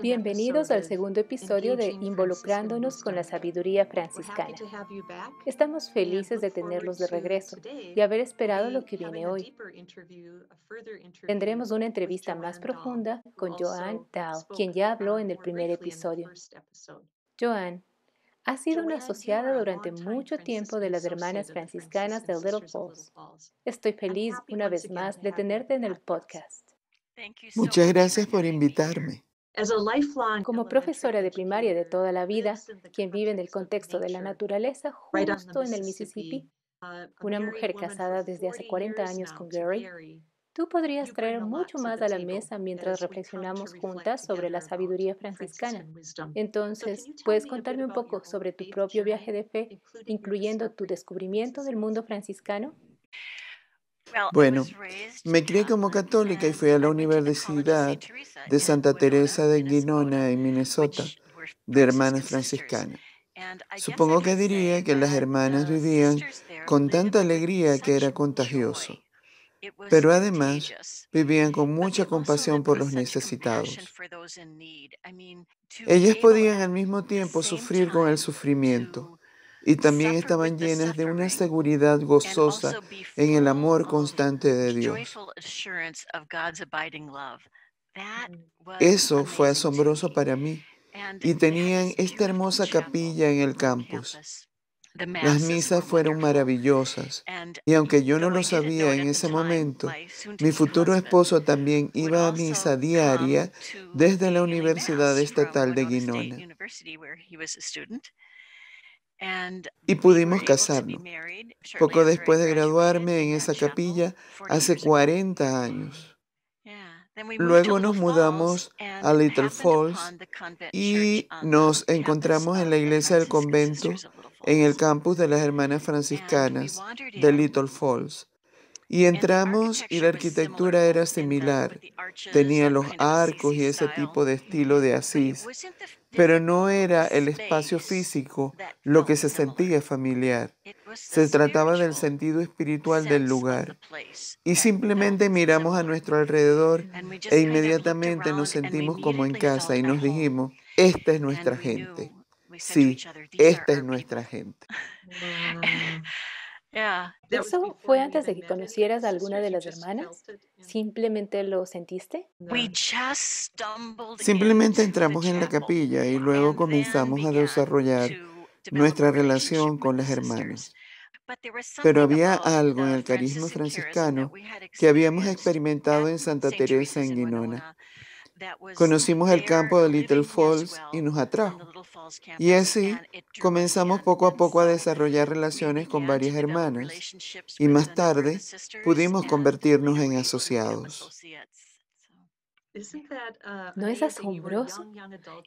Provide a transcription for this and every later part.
Bienvenidos al segundo episodio de Involucrándonos con la Sabiduría Franciscana. Estamos felices de tenerlos de regreso y haber esperado lo que viene hoy. Tendremos una entrevista más profunda con Joanne Dow, quien ya habló en el primer episodio. Joanne, ha sido una asociada durante mucho tiempo de las hermanas franciscanas de Little Falls. Estoy feliz una vez más de tenerte en el podcast. Muchas gracias por invitarme. Como profesora de primaria de toda la vida, quien vive en el contexto de la naturaleza justo en el Mississippi, uh, una mujer casada desde hace 40 años con Gary, tú podrías traer mucho más a la mesa mientras reflexionamos juntas sobre la sabiduría franciscana. Entonces, ¿puedes contarme un poco sobre tu propio viaje de fe, incluyendo tu descubrimiento del mundo franciscano? Bueno, me crié como católica y fui a la Universidad de Santa Teresa de Guinona en Minnesota, de hermanas franciscanas. Supongo que diría que las hermanas vivían con tanta alegría que era contagioso, pero además vivían con mucha compasión por los necesitados. Ellas podían al mismo tiempo sufrir con el sufrimiento y también estaban llenas de una seguridad gozosa en el amor constante de Dios. Mm. Eso fue asombroso para mí. Y tenían esta hermosa capilla en el campus. Las misas fueron maravillosas y aunque yo no lo sabía en ese momento, mi futuro esposo también iba a misa diaria desde la Universidad Estatal de Guinona y pudimos casarnos. Poco después de graduarme en esa capilla, hace 40 años. Luego nos mudamos a Little Falls y nos encontramos en la iglesia del convento en el campus de las hermanas franciscanas de Little Falls. Y entramos y la arquitectura era similar. Tenía los arcos y ese tipo de estilo de Asís pero no era el espacio físico lo que se sentía familiar. Se trataba del sentido espiritual del lugar. Y simplemente miramos a nuestro alrededor e inmediatamente nos sentimos como en casa y nos dijimos, esta es nuestra gente. Sí, esta es nuestra gente. ¿Eso fue antes de que conocieras a alguna de las hermanas? ¿Simplemente lo sentiste? Simplemente entramos en la capilla y luego comenzamos a desarrollar nuestra relación con las hermanas. Pero había algo en el carisma franciscano que habíamos experimentado en Santa Teresa en Guinona Conocimos el campo de Little Falls y nos atrajo. Y así comenzamos poco a poco a desarrollar relaciones con varias hermanas y más tarde pudimos convertirnos en asociados. Uh, ¿No es asombroso?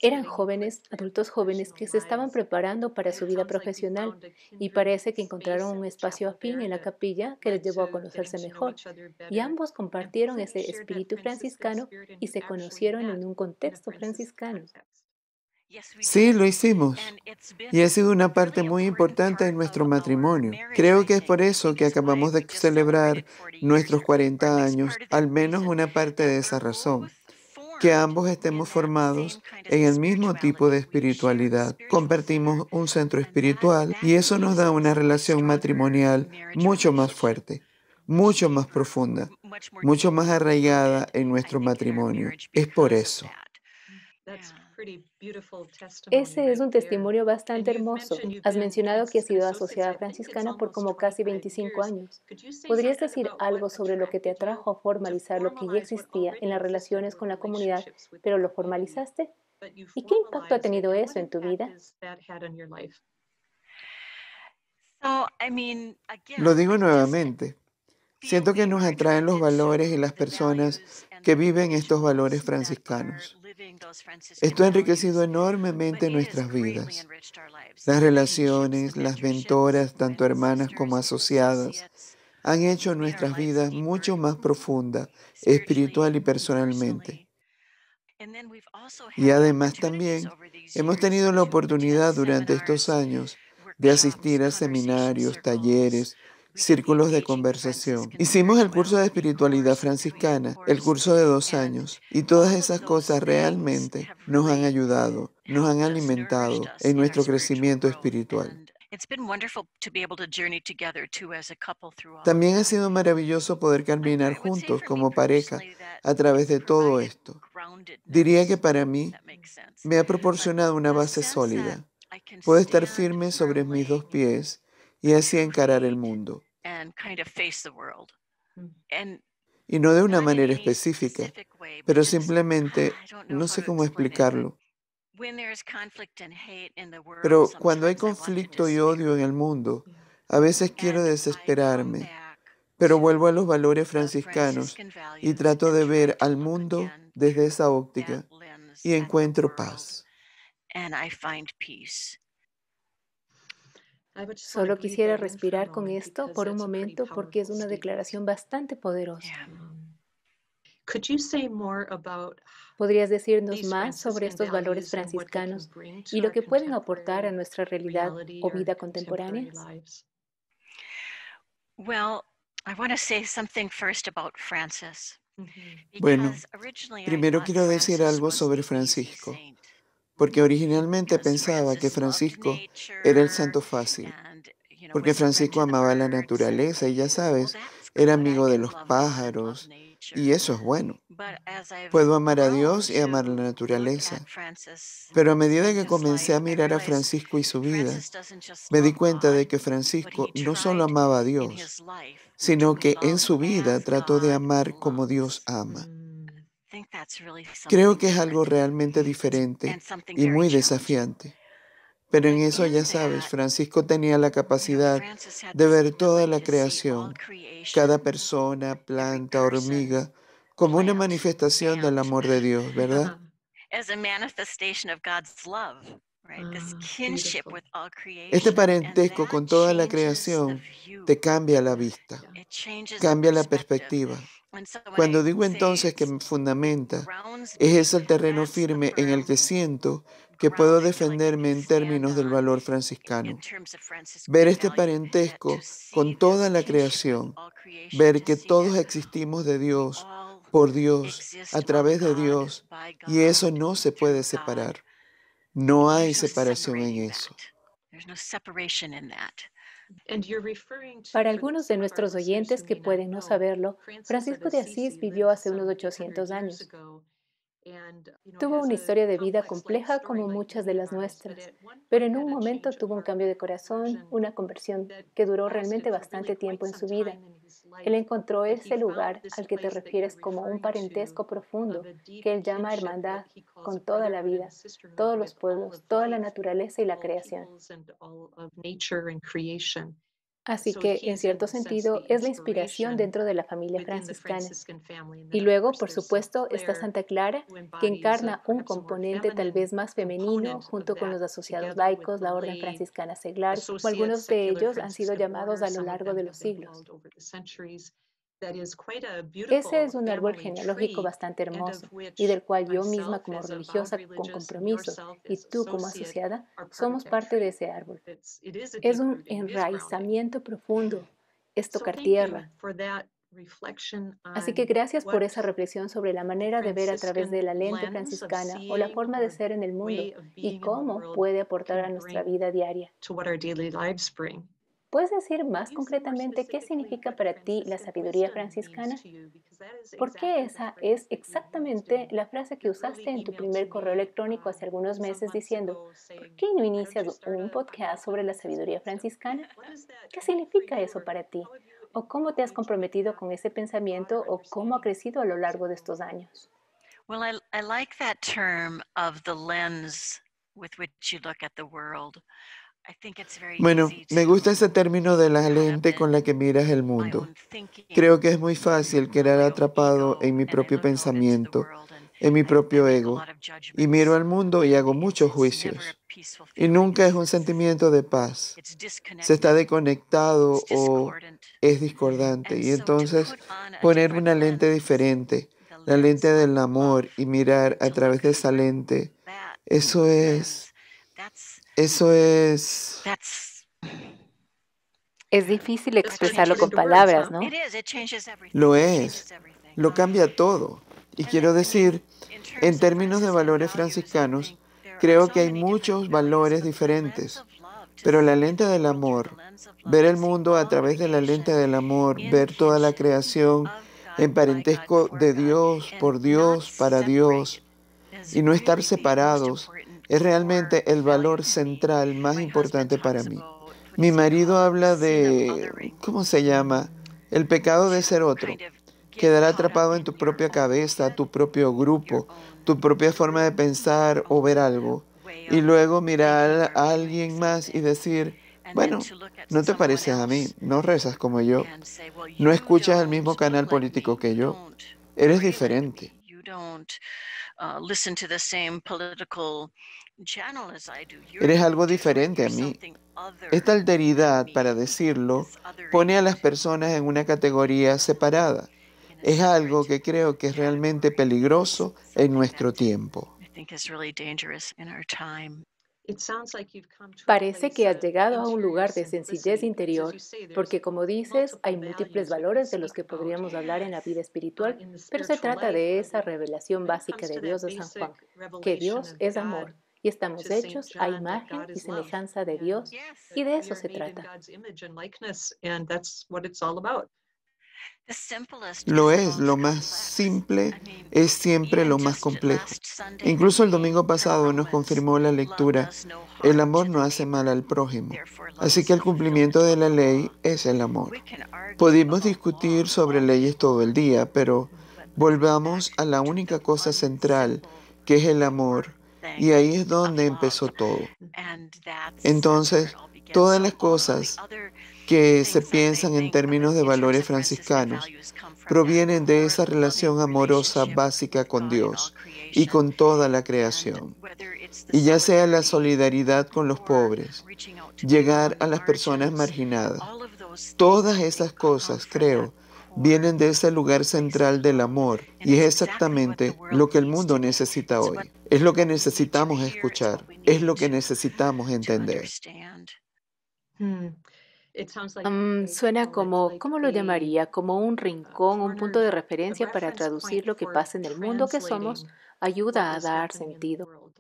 Eran jóvenes, adultos jóvenes que se estaban preparando para su vida profesional y parece que encontraron un espacio afín en la capilla que les llevó a conocerse mejor. Y ambos compartieron ese espíritu franciscano y se conocieron en un contexto franciscano. Sí, lo hicimos. Y ha sido una parte muy importante en nuestro matrimonio. Creo que es por eso que acabamos de celebrar nuestros 40 años, al menos una parte de esa razón que ambos estemos formados en el mismo tipo de espiritualidad. Convertimos un centro espiritual y eso nos da una relación matrimonial mucho más fuerte mucho más profunda, mucho más arraigada en nuestro matrimonio. Es por eso. Ese es un testimonio bastante hermoso. Has mencionado que has sido asociada franciscana por como casi 25 años. ¿Podrías decir algo sobre lo que te atrajo a formalizar lo que ya existía en las relaciones con la comunidad, pero lo formalizaste? ¿Y qué impacto ha tenido eso en tu vida? Lo digo nuevamente. Siento que nos atraen los valores y las personas que viven estos valores franciscanos. Esto ha enriquecido enormemente nuestras vidas, las relaciones, las mentoras, tanto hermanas como asociadas, han hecho nuestras vidas mucho más profundas, espiritual y personalmente. Y además también hemos tenido la oportunidad durante estos años de asistir a seminarios, talleres, círculos de conversación. Hicimos el curso de espiritualidad franciscana, el curso de dos años, y todas esas cosas realmente nos han ayudado, nos han alimentado en nuestro crecimiento espiritual. También ha sido maravilloso poder caminar juntos como pareja a través de todo esto. Diría que para mí me ha proporcionado una base sólida. Puedo estar firme sobre mis dos pies y así encarar el mundo. Mm. Y no de una manera específica, pero simplemente, ah, no sé cómo explicarlo, pero cuando hay conflicto y odio en el mundo, a veces quiero desesperarme, pero vuelvo a los valores franciscanos y trato de ver al mundo desde esa óptica y encuentro paz. Solo quisiera respirar con esto por un momento porque es una declaración bastante poderosa. ¿Podrías decirnos más sobre estos valores franciscanos y lo que pueden aportar a nuestra realidad o vida contemporánea? Mm-hmm. Bueno, primero quiero decir algo sobre Francisco porque originalmente pensaba que Francisco era el santo fácil, porque Francisco amaba la naturaleza y ya sabes, era amigo de los pájaros y eso es bueno. Puedo amar a Dios y amar la naturaleza. Pero a medida que comencé a mirar a Francisco y su vida, me di cuenta de que Francisco no solo amaba a Dios, sino que en su vida trató de amar como Dios ama. Creo que es algo realmente diferente y muy desafiante. Pero en eso ya sabes, Francisco tenía la capacidad de ver toda la creación, cada persona, planta, hormiga, como una manifestación del amor de Dios, ¿verdad? Um, ah, este parentesco con toda la creación te cambia la vista, cambia la perspectiva cuando digo entonces que me fundamenta, es ese el terreno firme en el que siento que puedo defenderme en términos del valor franciscano. Ver este parentesco con toda la creación, ver que todos existimos de Dios, por Dios, a través de Dios, y eso no se puede separar. No hay separación en eso. Para algunos de nuestros oyentes que pueden no saberlo, Francisco de Asís vivió hace unos 800 años. Tuvo una historia de vida compleja como muchas de las nuestras, pero en un momento tuvo un cambio de corazón, una conversión que duró realmente bastante tiempo en su vida. Él encontró ese lugar al que te refieres como un parentesco profundo, que él llama hermandad, con toda la vida, todos los pueblos, toda la naturaleza y la creación. Así que, en cierto sentido, es la inspiración dentro de la familia franciscana. Y luego, por supuesto, está Santa Clara, que encarna un componente tal vez más femenino junto con los asociados laicos, la Orden Franciscana Seglar, o algunos de ellos han sido llamados a lo largo de los siglos. Ese es un árbol genealógico bastante hermoso y del cual yo misma como religiosa con compromiso y tú como asociada somos parte de ese árbol. Es un enraizamiento profundo, es tocar tierra. Así que gracias por esa reflexión sobre la manera de ver a través de la lente franciscana o la forma de ser en el mundo y cómo puede aportar a nuestra vida diaria. ¿Puedes decir más concretamente qué significa para ti la sabiduría franciscana? ¿Por qué esa es exactamente la frase que usaste en tu primer correo electrónico um, hace algunos meses diciendo, ¿por qué no inicias un podcast sobre la sabiduría franciscana? ¿Qué significa eso para ti? ¿O cómo te has comprometido con ese pensamiento o cómo ha crecido a lo largo de estos años? Bueno, me gusta ese término de la lente con la que miras el mundo. Creo que es muy fácil quedar atrapado en mi propio pensamiento, en mi propio ego, y miro al mundo y hago muchos juicios. Y nunca es un sentimiento de paz. Se está desconectado o es discordante. Y entonces poner una lente diferente, la lente del amor, y mirar a través de esa lente, eso es eso es... Es difícil expresarlo con palabras, ¿no? Lo es. Lo cambia todo. Y quiero decir, en términos de valores franciscanos, creo que hay muchos valores diferentes. Pero la lente del amor, ver el mundo a través de la lente del amor, ver toda la creación en parentesco de Dios, por Dios, para Dios, y no estar separados es realmente el valor central más importante para mí. Mi marido habla de, ¿cómo se llama? El pecado de ser otro. Quedar atrapado en tu propia cabeza, tu propio grupo, tu propia forma de pensar o ver algo. Y luego mirar a alguien más y decir, bueno, no te pareces a mí, no rezas como yo, no escuchas el mismo canal político que yo, eres diferente. Eres algo diferente a mí. Esta alteridad, para decirlo, pone a las personas en una categoría separada. Es algo que creo que es realmente peligroso en nuestro tiempo. Parece que has llegado a un lugar de sencillez interior, porque como dices, hay múltiples valores de los que podríamos hablar en la vida uh, espiritual, pero se trata de esa revelación básica de Dios de San Juan, que Dios es amor y estamos hechos a imagen y semejanza de Dios, y de eso se trata. Lo es, lo más simple es siempre lo más complejo. Incluso el domingo pasado nos confirmó la lectura, el amor no hace mal al prójimo, así que el cumplimiento de la ley es el amor. Podemos discutir sobre leyes todo el día, pero volvamos a la única cosa central, que es el amor, y ahí es donde empezó todo. Entonces, todas las cosas que se piensan en términos de valores franciscanos provienen de esa relación amorosa básica con Dios y con toda la creación. Y ya sea la solidaridad con los pobres, llegar a las personas marginadas, todas esas cosas, creo, vienen de ese lugar central del amor y es exactamente lo que el mundo necesita hoy. Es lo que necesitamos escuchar, es lo que necesitamos entender. Hmm. Mm, suena como, ¿cómo lo llamaría? Como un rincón, un punto de referencia para traducir lo que pasa en el mundo que somos, ayuda a dar sentido.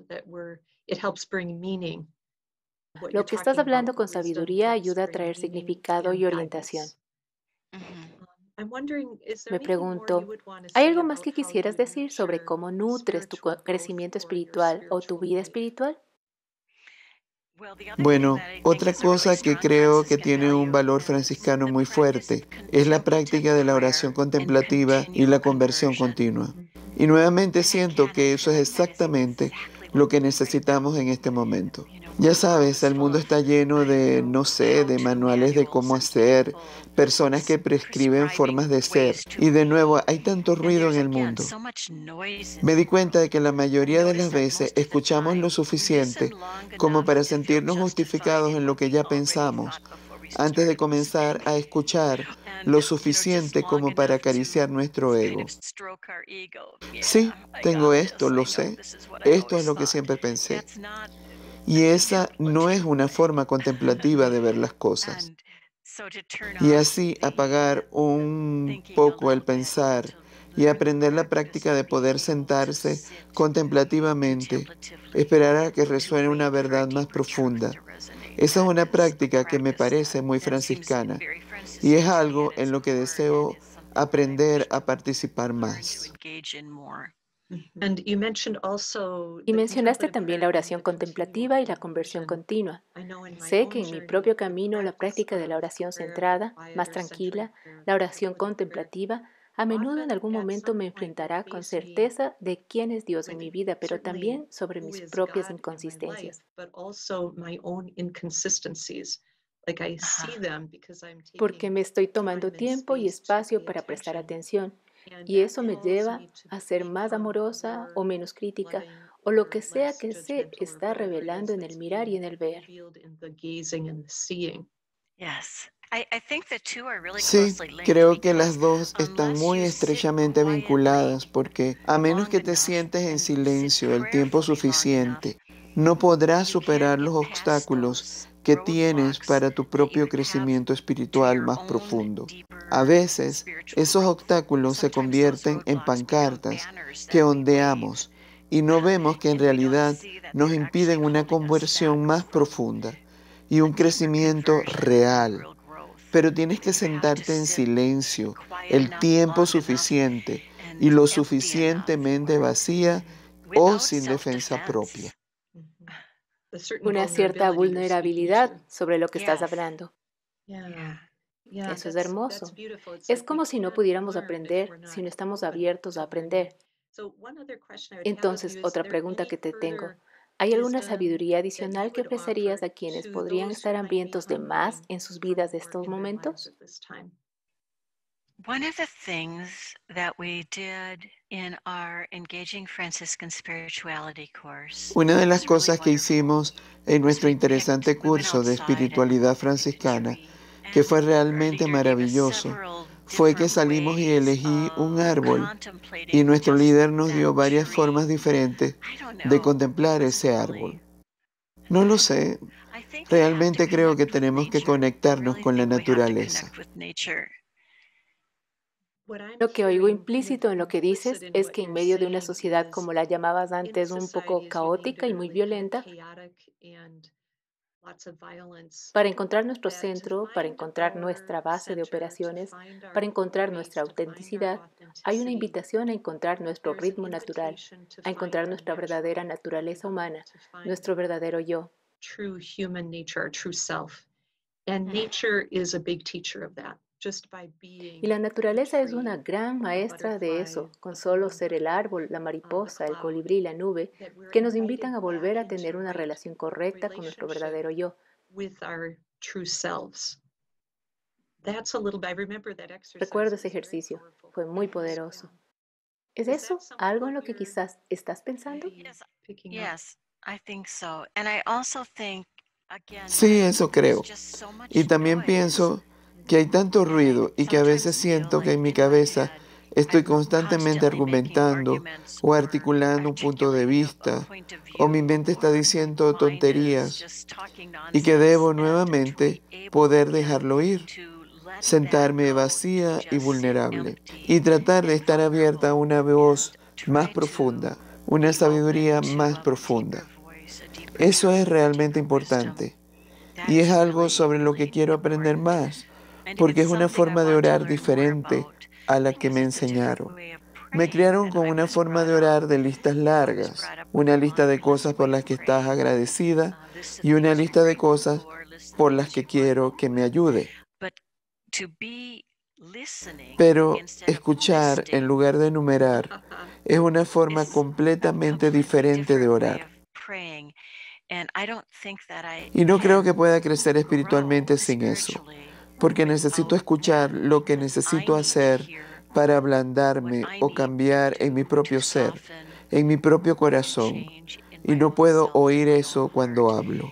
Lo que estás hablando con sabiduría ayuda a traer significado y orientación. Um, Me pregunto, ¿hay algo más que quisieras decir sobre cómo nutres tu crecimiento espiritual o tu vida espiritual? Bueno, otra cosa que creo que tiene un valor franciscano muy fuerte es la práctica de la oración contemplativa y la conversión continua. Y nuevamente siento que eso es exactamente lo que necesitamos en este momento. Ya sabes, el mundo está lleno de, no sé, de manuales de cómo hacer, personas que prescriben formas de ser. Y de nuevo, hay tanto ruido en el mundo. Me di cuenta de que la mayoría de las veces escuchamos lo suficiente como para sentirnos justificados en lo que ya pensamos antes de comenzar a escuchar lo suficiente como para acariciar nuestro ego. Sí, tengo esto, lo sé. Esto es lo que siempre pensé. Y esa no es una forma contemplativa de ver las cosas y así apagar un poco el pensar y aprender la práctica de poder sentarse contemplativamente, esperar a que resuene una verdad más profunda. Esa es una práctica que me parece muy franciscana y es algo en lo que deseo aprender a participar más. Y mencionaste también la oración contemplativa y la conversión continua. Sé que en mi propio camino la práctica de la oración centrada, más tranquila, la oración contemplativa, a menudo en algún momento me enfrentará con certeza de quién es Dios en mi vida, pero también sobre mis propias inconsistencias. Porque me estoy tomando tiempo y espacio para prestar atención y eso me lleva a ser más amorosa o menos crítica o lo que pues, sea que se está revelando en el mirar y en el ver. Sí, creo que las dos están muy estrechamente vinculadas porque a menos que te sientes en silencio el tiempo suficiente, no podrás superar los obstáculos que tienes para tu propio crecimiento espiritual más profundo. A veces esos obstáculos se convierten en pancartas que ondeamos y no vemos que en realidad nos impiden una conversión más profunda y un crecimiento real. Pero tienes que sentarte en silencio el tiempo suficiente y lo suficientemente vacía o sin defensa propia. Una cierta vulnerabilidad sobre lo que estás hablando. Eso es hermoso. Es como si no pudiéramos aprender si no estamos abiertos a aprender. Entonces, otra pregunta que te tengo. ¿Hay alguna sabiduría adicional que ofrecerías a quienes podrían estar hambrientos de más en sus vidas de estos momentos? Una de las cosas que hicimos en nuestro interesante curso de espiritualidad franciscana que fue realmente maravilloso fue que salimos y elegí un árbol y nuestro líder nos dio varias formas diferentes de contemplar ese árbol. No lo sé, realmente creo que tenemos que conectarnos con la naturaleza. Lo que oigo implícito en lo que dices es que en medio de una sociedad como la llamabas antes un poco caótica y muy violenta, para encontrar nuestro centro, para encontrar nuestra base de operaciones, para encontrar nuestra autenticidad, hay una invitación a encontrar nuestro ritmo natural, a encontrar nuestra verdadera naturaleza humana, nuestro verdadero yo. True human nature, true self. And nature is a big teacher of that. Y la naturaleza es una gran maestra de eso, con solo um, ser el árbol, la um, mariposa, el colibrí, la nube, que nos invitan a volver a tener una relación correcta con nuestro verdadero yo. Recuerdo ese ejercicio, fue muy poderoso. ¿Es eso algo en lo que quizás estás pensando? Sí, eso creo. Y también pienso que hay tanto ruido y que a veces siento que en mi cabeza estoy constantemente argumentando o articulando un punto de vista o mi mente está diciendo tonterías y que debo nuevamente poder dejarlo ir, sentarme vacía y vulnerable y tratar de estar abierta a una voz más profunda, una sabiduría más profunda. Eso es realmente importante y es algo sobre lo que quiero aprender más porque es una forma de orar diferente a la que me enseñaron. Me criaron con una forma de orar de listas largas, una lista de cosas por las que estás agradecida y una lista de cosas por las que quiero que me ayude. Pero escuchar en lugar de enumerar es una forma completamente diferente de orar. Y no creo que pueda crecer espiritualmente sin eso porque necesito escuchar lo que necesito hacer para ablandarme o cambiar en mi propio ser, en mi propio corazón. Y no puedo oír eso cuando hablo.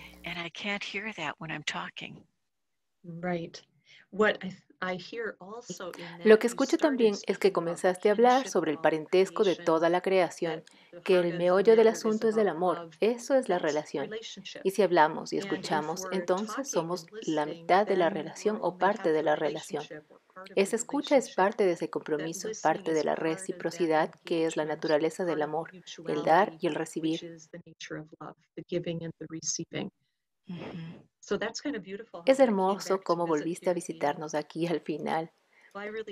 Right. What I lo que escucho también es que comenzaste a hablar sobre el parentesco de toda la creación, que el meollo del asunto es del amor, eso es la relación. Y si hablamos y escuchamos, entonces somos la mitad de la relación o parte de la relación. Esa escucha es parte de ese compromiso, parte de la reciprocidad que es la naturaleza del amor, el dar y el recibir. Es hermoso cómo volviste a visitarnos aquí al final.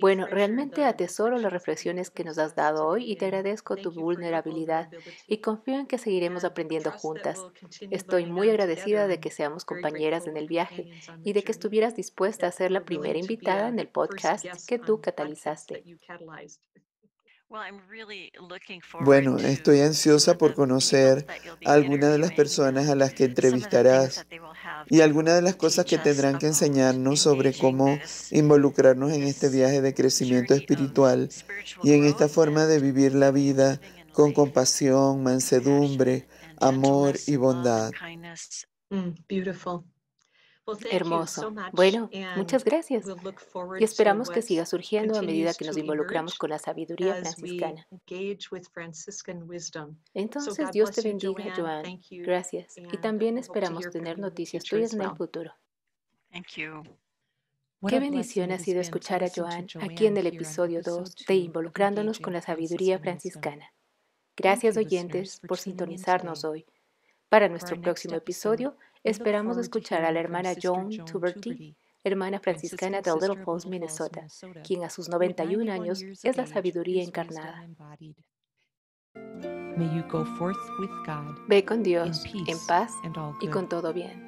Bueno, realmente atesoro las reflexiones que nos has dado hoy y te agradezco tu vulnerabilidad y confío en que seguiremos aprendiendo juntas. Estoy muy agradecida de que seamos compañeras en el viaje y de que estuvieras dispuesta a ser la primera invitada en el podcast que tú catalizaste. Bueno, estoy ansiosa por conocer a algunas de las personas a las que entrevistarás y algunas de las cosas que tendrán que enseñarnos sobre cómo involucrarnos en este viaje de crecimiento espiritual y en esta forma de vivir la vida con compasión, mansedumbre, amor y bondad. Hermoso. Bueno, muchas gracias. Y esperamos que siga surgiendo a medida que nos involucramos con la sabiduría franciscana. Entonces, Dios te bendiga, Joan. Gracias. Y también uh, esperamos tener noticias tuyas en el futuro. Qué bendición ha sido escuchar a Joan aquí en el episodio 2 de Involucrándonos con la Sabiduría Franciscana. Gracias oyentes por sintonizarnos hoy. Para nuestro próximo episodio, Esperamos escuchar a la hermana Joan Tuberty, hermana franciscana de Little Falls, Minnesota, quien a sus 91 años es la sabiduría encarnada. Ve con Dios en paz y con todo bien.